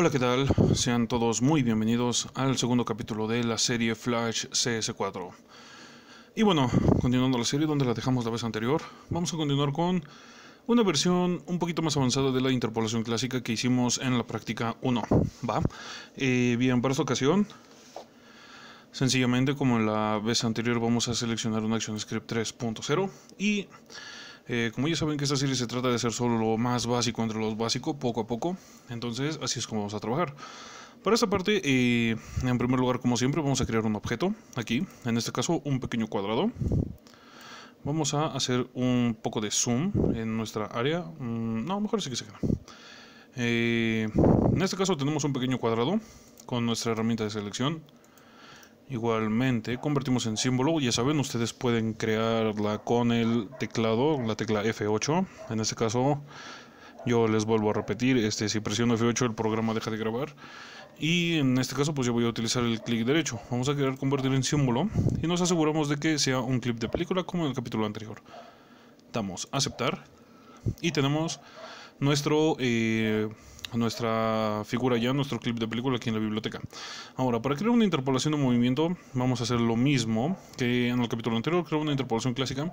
Hola, ¿qué tal? Sean todos muy bienvenidos al segundo capítulo de la serie Flash CS4. Y bueno, continuando la serie donde la dejamos la vez anterior, vamos a continuar con una versión un poquito más avanzada de la interpolación clásica que hicimos en la práctica 1. ¿Va? Eh, bien, para esta ocasión, sencillamente como en la vez anterior, vamos a seleccionar un ActionScript 3.0 y eh, como ya saben que esta serie se trata de hacer solo lo más básico entre los básicos, poco a poco. Entonces, así es como vamos a trabajar. Para esta parte, eh, en primer lugar, como siempre, vamos a crear un objeto. Aquí, en este caso, un pequeño cuadrado. Vamos a hacer un poco de zoom en nuestra área. Mm, no, mejor sí que se queda. Eh, en este caso tenemos un pequeño cuadrado con nuestra herramienta de selección Igualmente, convertimos en símbolo. Ya saben, ustedes pueden crearla con el teclado, la tecla F8. En este caso, yo les vuelvo a repetir, este, si presiono F8 el programa deja de grabar. Y en este caso, pues yo voy a utilizar el clic derecho. Vamos a querer convertir en símbolo y nos aseguramos de que sea un clip de película como en el capítulo anterior. Damos aceptar y tenemos nuestro... Eh, nuestra figura ya, nuestro clip de película aquí en la biblioteca. Ahora, para crear una interpolación de movimiento, vamos a hacer lo mismo que en el capítulo anterior, crear una interpolación clásica,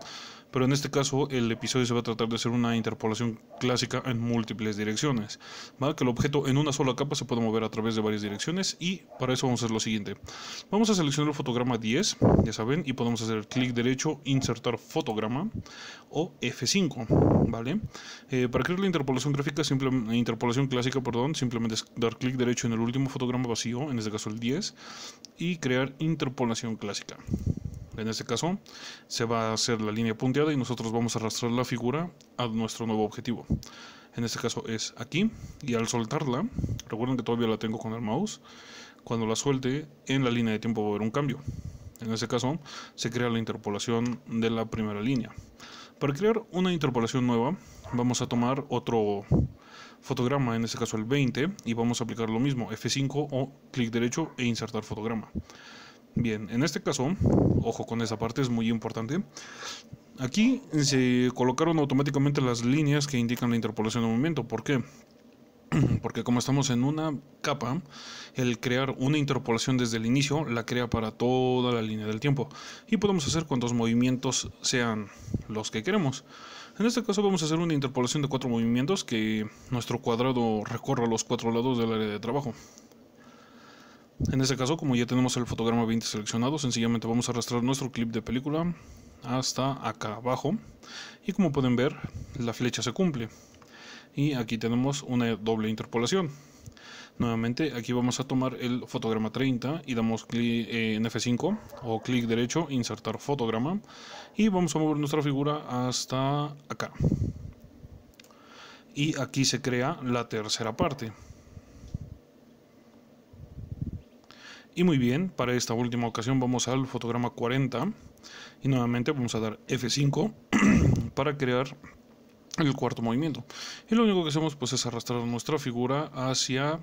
pero en este caso el episodio se va a tratar de hacer una interpolación clásica en múltiples direcciones, ¿vale? que el objeto en una sola capa se puede mover a través de varias direcciones y para eso vamos a hacer lo siguiente. Vamos a seleccionar el fotograma 10, ya saben, y podemos hacer clic derecho, insertar fotograma o F5, ¿vale? Eh, para crear la interpolación gráfica, simple eh, interpolación clásica, perdón, simplemente es dar clic derecho en el último fotograma vacío, en este caso el 10, y crear interpolación clásica. En este caso se va a hacer la línea punteada y nosotros vamos a arrastrar la figura a nuestro nuevo objetivo. En este caso es aquí y al soltarla, recuerden que todavía la tengo con el mouse, cuando la suelte en la línea de tiempo va a haber un cambio. En este caso se crea la interpolación de la primera línea. Para crear una interpolación nueva vamos a tomar otro fotograma, en este caso el 20, y vamos a aplicar lo mismo, F5 o clic derecho e insertar fotograma. Bien, en este caso, ojo con esa parte, es muy importante. Aquí se colocaron automáticamente las líneas que indican la interpolación de movimiento. ¿Por qué? porque como estamos en una capa, el crear una interpolación desde el inicio la crea para toda la línea del tiempo y podemos hacer cuantos movimientos sean los que queremos. En este caso vamos a hacer una interpolación de cuatro movimientos que nuestro cuadrado recorra los cuatro lados del área de trabajo. En este caso, como ya tenemos el fotograma 20 seleccionado, sencillamente vamos a arrastrar nuestro clip de película hasta acá abajo y como pueden ver la flecha se cumple y aquí tenemos una doble interpolación. Nuevamente aquí vamos a tomar el fotograma 30 y damos clic eh, en F5 o clic derecho, insertar fotograma y vamos a mover nuestra figura hasta acá. Y aquí se crea la tercera parte. Y muy bien, para esta última ocasión vamos al fotograma 40 y nuevamente vamos a dar F5 para crear el cuarto movimiento. Y lo único que hacemos pues es arrastrar nuestra figura hacia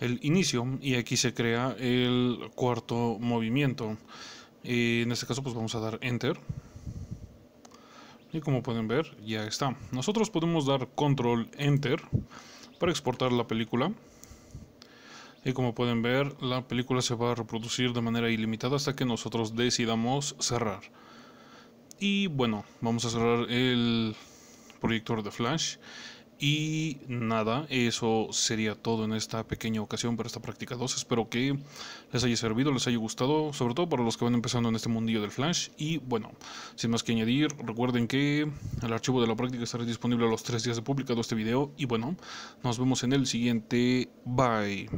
el inicio y aquí se crea el cuarto movimiento. Y eh, en este caso pues vamos a dar enter. Y como pueden ver ya está. Nosotros podemos dar control enter para exportar la película. Y como pueden ver la película se va a reproducir de manera ilimitada hasta que nosotros decidamos cerrar. Y bueno, vamos a cerrar el proyector de flash. Y nada, eso sería todo en esta pequeña ocasión para esta práctica 2. Espero que les haya servido, les haya gustado, sobre todo para los que van empezando en este mundillo del Flash. Y bueno, sin más que añadir, recuerden que el archivo de la práctica estará disponible a los tres días de publicado este video. Y bueno, nos vemos en el siguiente. Bye.